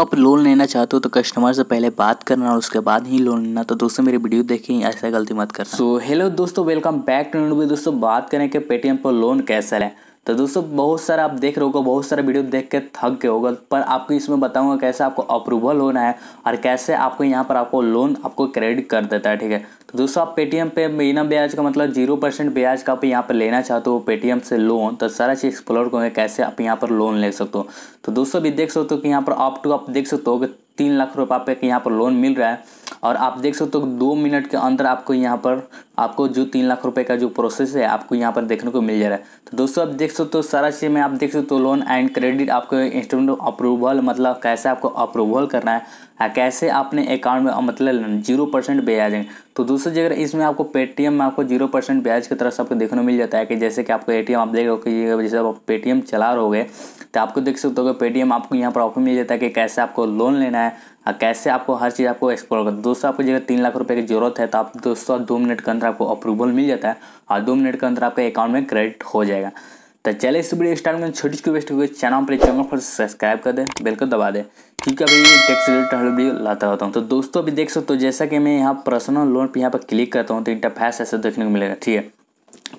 दोस्तों आप लोन लेना चाहते हो तो कस्टमर से पहले बात करना और उसके बाद ही लोन लेना तो दोस्तों मेरी वीडियो देखें ऐसा गलती मत कर सो हेलो दोस्तों वेलकम बैक टू दोस्तों बात करें कि पेटीएम पर लोन कैसा है तो दोस्तों बहुत सारा आप देख रहे हो बहुत सारा वीडियो देख के थक गए होगा पर आपको इसमें बताऊंगा कैसे आपको अप्रूवल होना है और कैसे आपको यहाँ पर आपको लोन आपको क्रेडिट कर देता है ठीक है तो दोस्तों आप पेटीएम पे बिना ब्याज का मतलब जीरो परसेंट ब्याज का आप यहाँ पर लेना चाहते हो पेटीएम से लोन तो सारा चीज़ एक्सप्लोर करेंगे कैसे आप यहाँ पर लोन ले सकते हो तो दोस्तों भी देख सकते हो कि यहाँ पर आप टू आप देख सकते हो कि तीन लाख रुपये आपके यहाँ पर लोन मिल रहा है और आप देख सकते हो तो दो मिनट के अंदर आपको यहाँ पर आपको जो तीन लाख रुपए का जो प्रोसेस है आपको यहाँ पर देखने को मिल जा रहा है तो दोस्तों आप देख सकते हो तो सारा चीज़ में आप देख सकते हो तो लोन एंड क्रेडिट आपको इंस्टॉलमेंट अप्रूवल मतलब कैसे आपको अप्रूवल करना है कैसे आपने अकाउंट में मतलब जीरो परसेंट ब्याज है तो दूसरी जगह इसमें आपको पेटीएम में आपको जीरो परसेंट ब्याज की तरफ से आपको देखने को मिल जाता है कि जैसे कि आपको एटीएम आप देखो कि जैसे आप पेटीएम चला रहोगे तो आपको देख सकते हो पेटीएम आपको यहाँ पर ऑफर मिल जाता है कि कैसे आपको लोन लेना है और हाँ, कैसे आपको हर चीज़ आपको एक्सप्लोर करना दोस्तों आपको जगह तीन लाख रुपए की जरूरत है तो आप दोस्तों दो मिनट के अंदर आपको अप्रूवल मिल जाता है और दो मिनट के अंदर आपके अकाउंट में क्रेडिट हो जाएगा तो चले इस वीडियो स्टार्ट में छोटी छोटी वेस्ट हुई चैनल पर चैनल पर सब्सक्राइब कर दें बेल को दबा दें क्योंकि अभी टैक्स रिलेटेड हर वीडियो लाता रहता हूँ तो दोस्तों अभी देख सकते हो जैसा कि मैं यहाँ पर्सनल लोन पर यहाँ पर क्लिक करता हूँ तो इंटरफेस ऐसा देखने को मिलेगा ठीक है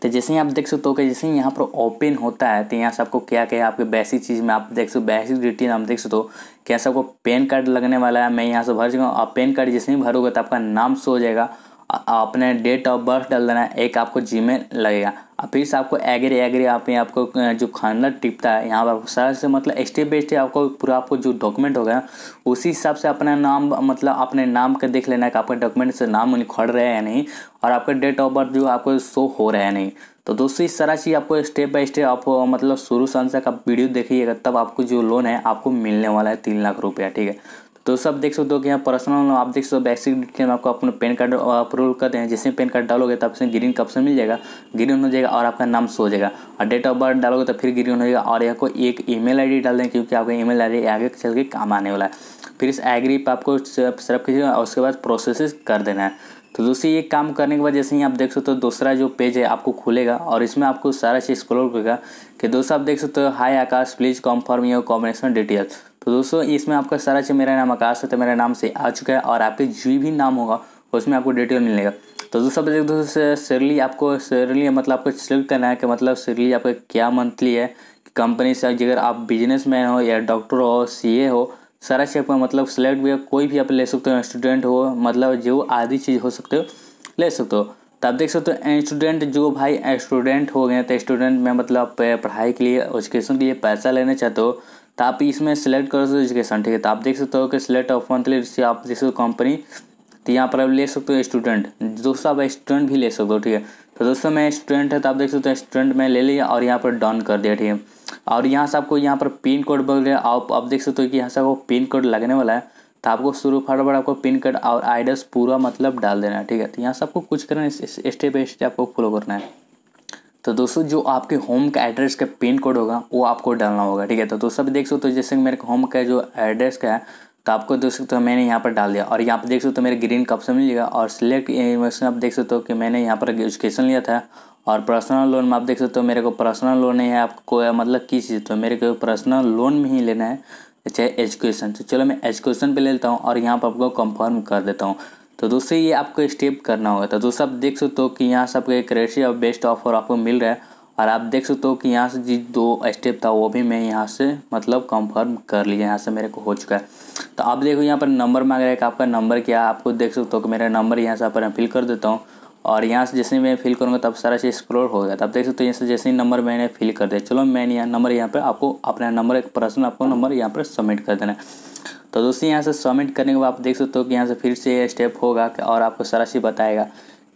तो जैसे ही आप देख सकते हो कि जैसे ही यहाँ पर ओपन होता है तो यहाँ से आपको क्या क्या आपके बेसिक चीज़ में आप देख सकते हो बेसिक डिटेल आप देख सकते हो कि यहाँ आपको पेन कार्ड लगने वाला है मैं यहाँ से भर चुका हूँ आप पेन कार्ड जैसे ही भरोगे तो आपका नाम सो हो जाएगा आपने डेट ऑफ बर्थ डाल देना है एक आपको जी में लगेगा और फिर से आपको एग्री एग्री आप आपको जो खाना टिपता है यहाँ पर आपको सर से मतलब स्टेप बाई स्टेप आपको पूरा आपको जो डॉक्यूमेंट होगा उसी हिसाब से अपना नाम मतलब अपने नाम का देख लेना है कि आपके डॉक्यूमेंट से नाम खड़ रहे हैं या नहीं और आपका डेट ऑफ बर्थ जो आपको शो हो रहा है नहीं तो दोस्तों इस सारा चीज़ आपको स्टेप बाय स्टेप आप मतलब शुरू से आप वीडियो देखिएगा तब आपको जो लोन है आपको मिलने वाला है तीन लाख रुपया ठीक है तो सब देख सकते हो कि यहाँ पर्सनल आप देख सकते हो बेसिक डिटेल में आपको अपना पेन कार्ड अप्रूवल कर हैं जैसे पेन कार्ड डालोगे तब से ग्रीन का ऑप्शन मिल जाएगा ग्रीन हो जाएगा और आपका नाम सो जाएगा और डेट ऑफ बर्थ डालोगे तो फिर ग्रीन हो जाएगा और यहाँ को एक ईमेल आईडी डाल दें क्योंकि आपका ईमेल आईडी आगे चल के काम आने वाला है फिर इस एग्री पर आपको सिर्फ किसी और उसके बाद प्रोसेस कर देना है तो दूसरी ये काम करने के बाद जैसे ही आप देख सकते हो तो दूसरा जो पेज है आपको खुलेगा और इसमें आपको सारा चीज़ एक्सप्लोर करेगा कि दोस्तों आप देख सकते हो hi Akash please confirm your combination details तो दोस्तों इसमें आपका सारा चीज़ मेरा नाम आकाश होता है मेरे तो मेरा नाम से आ चुका है और आपके जो भी नाम होगा उसमें आपको डिटेल मिलेगा तो दोस्तों सबसे दोस्तों सरली आपको सरली मतलब आपको सिलेक्ट करना है कि मतलब सरली आपका क्या मंथली है कंपनी से अगर आप बिजनेस मैन हो या डॉक्टर हो सी हो सारा चीज़ आपका मतलब सिलेक्ट भी कोई भी आप ले सकते हो स्टूडेंट हो मतलब जो आदि चीज़ हो सकते हो ले सकते हो तो आप देख सकते हो स्टूडेंट जो भाई स्टूडेंट हो गए तो स्टूडेंट में मतलब पढ़ाई के लिए एजुकेशन के लिए पैसा लेना चाहते हो तो आप इसमें सेलेक्ट कर सकते हो एजुकेशन ठीक है तो आप देख सकते हो कि सिलेक्ट ऑफ मंथली से आप देख सकते हो कंपनी तो यहाँ पर आप ले सकते हो स्टूडेंट दोस्तों आप स्टूडेंट भी ले सकते हो ठीक है तो दोस्तों मैं स्टूडेंट है तो आप देख सकते हो स्टूडेंट मैं ले लिया और यहाँ पर डन कर दिया ठीक है और यहाँ से आपको यहाँ पर पिन कोड बोल रहे आप आप देख सकते हो कि यहाँ से आपको पिन कोड लगने वाला है तो आपको शुरू फटाफट आपको पिन कोड और आइडस पूरा मतलब डाल देना है ठीक है तो यहाँ से आपको कुछ करना है स्टेप बाई स्टेप आपको फॉलो करना है तो दोस्तों जो आपके होम का एड्रेस का पिन कोड होगा वो आपको डालना होगा ठीक है तो दोस्तों देख सकते हो तो जैसे मेरे होम का जो एड्रेस का है तो आपको देख सकते हो मैंने यहाँ पर डाल दिया और यहाँ पर देख सकते हो तो मेरे ग्रीन कप से मिलेगा और सिलेक्ट इन्वेस्टमेंट आप देख सकते हो कि मैंने यहाँ पर एजुकेशन लिया था और पर्सनल लोन में आप देख सकते हो मेरे को पर्सनल लोन नहीं है आपको मतलब किस चीज़ तो मेरे को पर्सनल लोन में ही लेना है चाहे अच्छा, एजुकेशन तो चलो मैं एजुकेशन पर ले लेता हूँ और यहाँ पर आपको कंफर्म कर देता हूँ तो दोस्तों ये आपको स्टेप करना होगा तो दोस्तों आप देख सकते हो कि यहाँ से आपको एक रेसी और बेस्ट ऑफर आपको मिल रहा है और आप देख सकते हो कि यहाँ से जिस दो स्टेप था वो भी मैं यहाँ से मतलब कंफर्म कर लिया यहाँ से मेरे को हो चुका है तो आप देखो यहाँ पर नंबर मांग रहे हैं कि आपका नंबर क्या आपको देख सकते हो कि मेरा नंबर यहाँ से पर फिल कर देता हूँ और यहाँ से जैसे मैं फिल करूँगा तब सारा चीज़ एक्सप्लोर हो गया तब तो देख सकते हो यहाँ से जैसे ही नंबर मैंने फिल कर दिया चलो मैंने यहाँ नंबर यहाँ पर आपको अपना नंबर एक पर्सनल आपको नंबर यहाँ पर सबमिट कर देना है तो दोस्तों यहाँ से सबमिट करने के बाद आप देख सकते हो कि यहाँ से फिर से स्टेप होगा और आपको सारा चीज़ बताएगा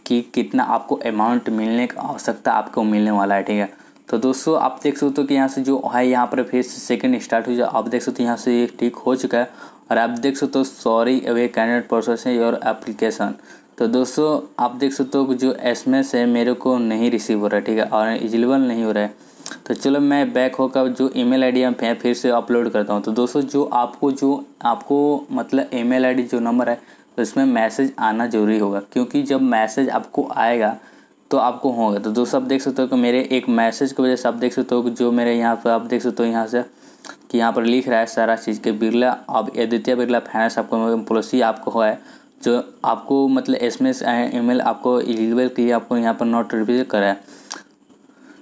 कि कितना आपको अमाउंट मिलने का आवश्यकता आपको मिलने वाला है ठीक है तो दोस्तों आप देख सकते हो कि यहाँ से जो है यहाँ पर फिर से सेकेंड स्टार्ट हो जाए आप देख सकते हो यहाँ से ठीक हो चुका है और आप देख सकते हो सॉरी अवे कैंडिडेट प्रोसेस है योर एप्लीकेशन तो दोस्तों आप देख सकते हो जो एस है मेरे को नहीं रिसीव हो रहा है ठीक है और एलिजिबल नहीं हो रहा है तो चलो मैं बैक होकर का जो ईमेल आईडी मैं फिर से अपलोड करता हूँ तो दोस्तों जो आपको जो आपको मतलब ईमेल आईडी जो नंबर है तो इसमें मैसेज आना ज़रूरी होगा क्योंकि जब मैसेज आपको आएगा तो आपको होगा तो दोस्तों आप देख सकते हो कि मेरे एक मैसेज की वजह से आप देख सकते हो जो मेरे यहाँ पर आप देख सकते हो यहाँ से कि यहाँ पर लिख रहा है सारा चीज़ के बिरला अब आदित्य बिरला फाइनेंस आपको पॉलिसी मतलब आपको हुआ है जो आपको मतलब S M S E mail आपको एलिजिबल के लिए आपको यहाँ पर नोट रिव्यू करा है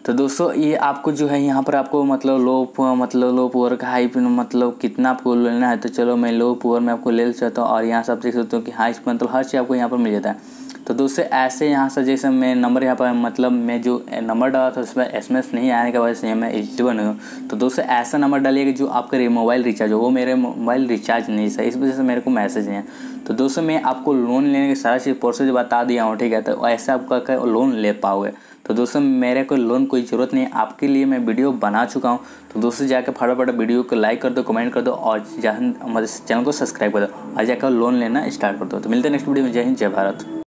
तो दोस्तों ये आपको जो है यहाँ पर आपको मतलब लो मतलब लो पोअर का हाई मतलब कितना आपको लेना है तो चलो मैं लो पोअर में आपको ले सकता हूँ और यहाँ से आप देख सकते हो कि हाई मतलब हर चीज़ आपको यहाँ पर मिल जाता है तो दोस्तों ऐसे यहाँ से जैसे मैं नंबर यहाँ पर मतलब मैं जो नंबर डाला था उसमें एस एम एस नहीं आने के वजह से मैं एलिजिबल नहीं हूँ तो दोस्तों ऐसा नंबर डालिएगा जो आपका मोबाइल रिचार्ज हो वो मेरे मोबाइल रिचार्ज नहीं था इस वजह से मेरे को मैसेज नहीं है तो दोस्तों मैं आपको लोन लेने के सारा चीज़ प्रोसेस बता दिया हूँ ठीक है तो ऐसे कर लोन ले पाओगे तो दोस्तों मेरे को लोन कोई ज़रूरत नहीं है आपके लिए मैं वीडियो बना चुका हूँ तो दोस्तों जाकर फटाफट वीडियो को लाइक कर दो कमेंट कर दो और जहाँ चैनल को सब्सक्राइब कर दो और जाकर लोन लेना स्टार्ट कर दो तो मिलते हैं नेक्स्ट वीडियो में जय हिंद जय भारत